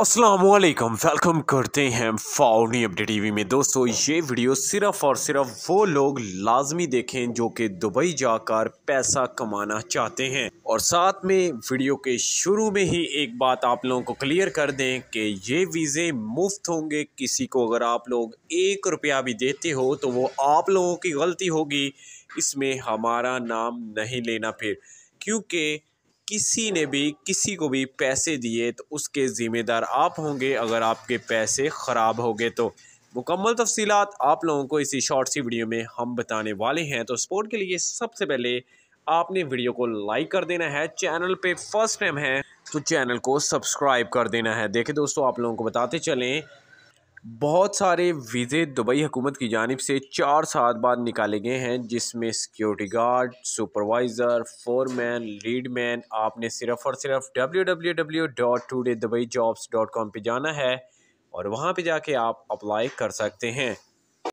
Aslam welcome करते हैं फाउनी update TV में दोस्तों ये वीडियो सिर्फ और सिर्फ वो लोग लाजमी देखें जो कि दुबई जाकर पैसा कमाना चाहते हैं और साथ में वीडियो के शुरू में ही एक बात आप लोगों को क्लियर कर दें कि ये वीज़े मुफ्त होंगे किसी को अगर आप लोग एक रुपया भी देते हो तो वो आप लोगों की गलती होगी इसमें हमारा नाम नहीं लेना फिर क्योंकि किसी ने भी किसी को भी पैसे दिए तो उसके ज़िम्मेदार आप होंगे अगर आपके पैसे ख़राब हो गए तो मुकम्मल तफसीत आप लोगों को इसी शॉर्ट सी वीडियो में हम बताने वाले हैं तो स्पोर्ट के लिए सबसे पहले आपने वीडियो को लाइक कर देना है चैनल पे फर्स्ट टाइम है तो चैनल को सब्सक्राइब कर देना है देखिए दोस्तों आप लोगों को बताते चलें बहुत सारे वीज़े दुबई हुकूमत की जानब से चार साल बाद निकाले गए हैं जिसमें security guard supervisor foreman lead man आपने सिर्फ़ और सिर्फ W W W dot day Dubai jobs dot com पर जाना है और वहाँ पर जाके आप अप्लाई कर सकते हैं